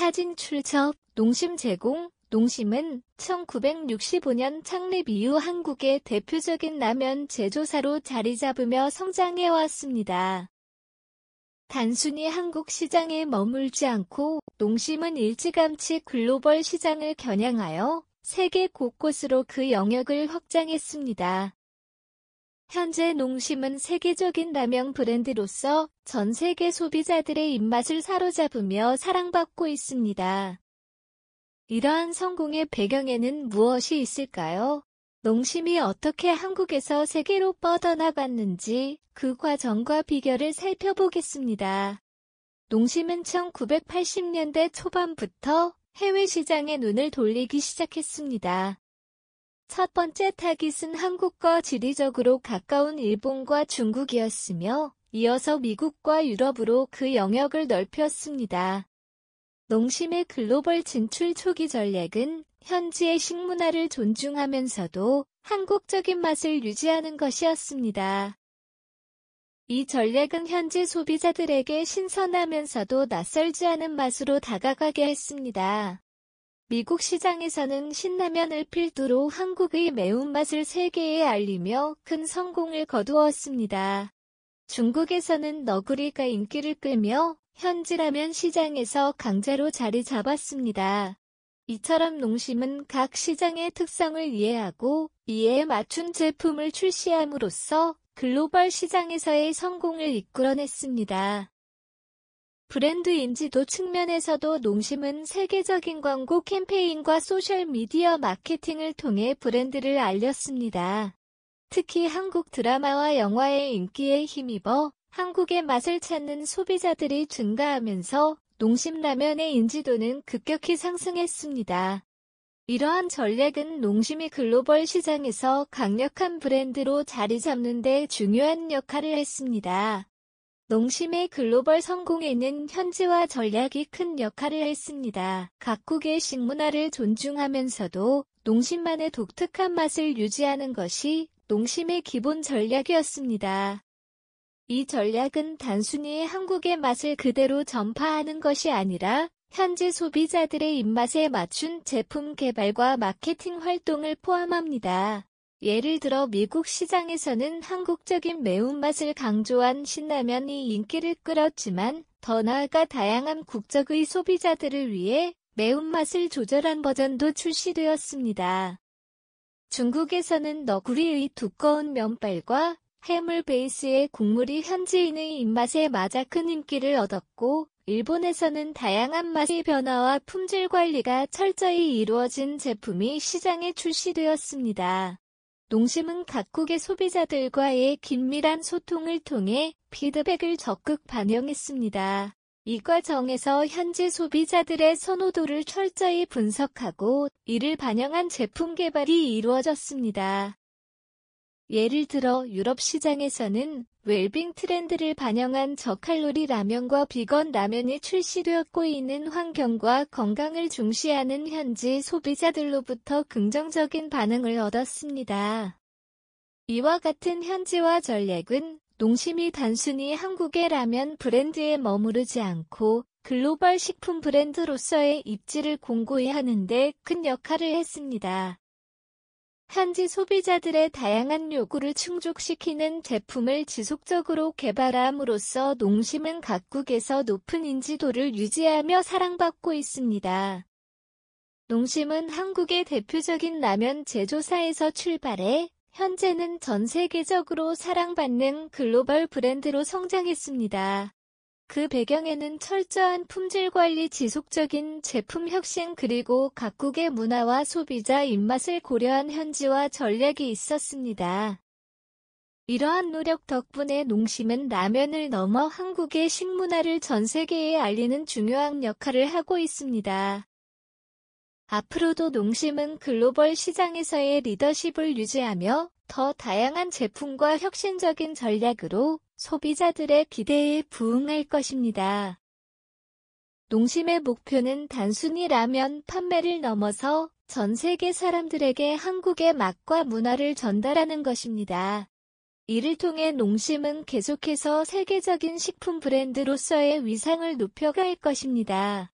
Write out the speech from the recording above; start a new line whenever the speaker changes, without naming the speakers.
사진 출처, 농심 제공, 농심은 1965년 창립 이후 한국의 대표적인 라면 제조사로 자리 잡으며 성장해왔습니다. 단순히 한국 시장에 머물지 않고 농심은 일찌감치 글로벌 시장을 겨냥하여 세계 곳곳으로 그 영역을 확장했습니다. 현재 농심은 세계적인 라면 브랜드로서 전 세계 소비자들의 입맛을 사로잡으며 사랑받고 있습니다. 이러한 성공의 배경에는 무엇이 있을까요? 농심이 어떻게 한국에서 세계로 뻗어나갔는지 그 과정과 비결을 살펴보겠습니다. 농심은 1980년대 초반부터 해외 시장에 눈을 돌리기 시작했습니다. 첫 번째 타깃은 한국과 지리적으로 가까운 일본과 중국이었으며 이어서 미국과 유럽으로 그 영역을 넓혔습니다. 농심의 글로벌 진출 초기 전략은 현지의 식문화를 존중하면서도 한국적인 맛을 유지하는 것이었습니다. 이 전략은 현지 소비자들에게 신선하면서도 낯설지 않은 맛으로 다가가게 했습니다. 미국 시장에서는 신라면을 필두로 한국의 매운맛을 세계에 알리며 큰 성공을 거두었습니다. 중국에서는 너구리가 인기를 끌며 현지라면 시장에서 강자로 자리 잡았습니다. 이처럼 농심은 각 시장의 특성을 이해하고 이에 맞춘 제품을 출시함으로써 글로벌 시장에서의 성공을 이끌어냈습니다. 브랜드 인지도 측면에서도 농심은 세계적인 광고 캠페인과 소셜미디어 마케팅을 통해 브랜드를 알렸습니다. 특히 한국 드라마와 영화의 인기에 힘입어 한국의 맛을 찾는 소비자들이 증가하면서 농심라면의 인지도는 급격히 상승했습니다. 이러한 전략은 농심이 글로벌 시장에서 강력한 브랜드로 자리 잡는 데 중요한 역할을 했습니다. 농심의 글로벌 성공에는 현지화 전략이 큰 역할을 했습니다. 각국의 식문화를 존중하면서도 농심만의 독특한 맛을 유지하는 것이 농심의 기본 전략이었습니다. 이 전략은 단순히 한국의 맛을 그대로 전파하는 것이 아니라 현지 소비자들의 입맛에 맞춘 제품 개발과 마케팅 활동을 포함합니다. 예를 들어 미국 시장에서는 한국적인 매운맛을 강조한 신라면이 인기를 끌었지만 더 나아가 다양한 국적의 소비자들을 위해 매운맛을 조절한 버전도 출시되었습니다. 중국에서는 너구리의 두꺼운 면발과 해물 베이스의 국물이 현지인의 입맛에 맞아 큰 인기를 얻었고, 일본에서는 다양한 맛의 변화와 품질 관리가 철저히 이루어진 제품이 시장에 출시되었습니다. 농심은 각국의 소비자들과의 긴밀한 소통을 통해 피드백을 적극 반영했습니다. 이 과정에서 현지 소비자들의 선호도를 철저히 분석하고 이를 반영한 제품 개발이 이루어졌습니다. 예를 들어 유럽 시장에서는 웰빙 트렌드를 반영한 저칼로리 라면과 비건 라면이 출시되었고 있는 환경과 건강을 중시하는 현지 소비자들로부터 긍정적인 반응을 얻었습니다. 이와 같은 현지화 전략은 농심이 단순히 한국의 라면 브랜드에 머무르지 않고 글로벌 식품 브랜드로서의 입지를 공고히 하는데 큰 역할을 했습니다. 현지 소비자들의 다양한 요구를 충족시키는 제품을 지속적으로 개발함으로써 농심은 각국에서 높은 인지도를 유지하며 사랑받고 있습니다. 농심은 한국의 대표적인 라면 제조사에서 출발해 현재는 전 세계적으로 사랑받는 글로벌 브랜드로 성장했습니다. 그 배경에는 철저한 품질 관리 지속적인 제품 혁신 그리고 각국의 문화와 소비자 입맛을 고려한 현지화 전략이 있었습니다. 이러한 노력 덕분에 농심은 라면을 넘어 한국의 식문화를 전 세계에 알리는 중요한 역할을 하고 있습니다. 앞으로도 농심은 글로벌 시장에서의 리더십을 유지하며 더 다양한 제품과 혁신적인 전략으로 소비자들의 기대에 부응할 것입니다. 농심의 목표는 단순히 라면 판매를 넘어서 전 세계 사람들에게 한국의 맛과 문화를 전달하는 것입니다. 이를 통해 농심은 계속해서 세계적인 식품 브랜드로서의 위상을 높여갈 것입니다.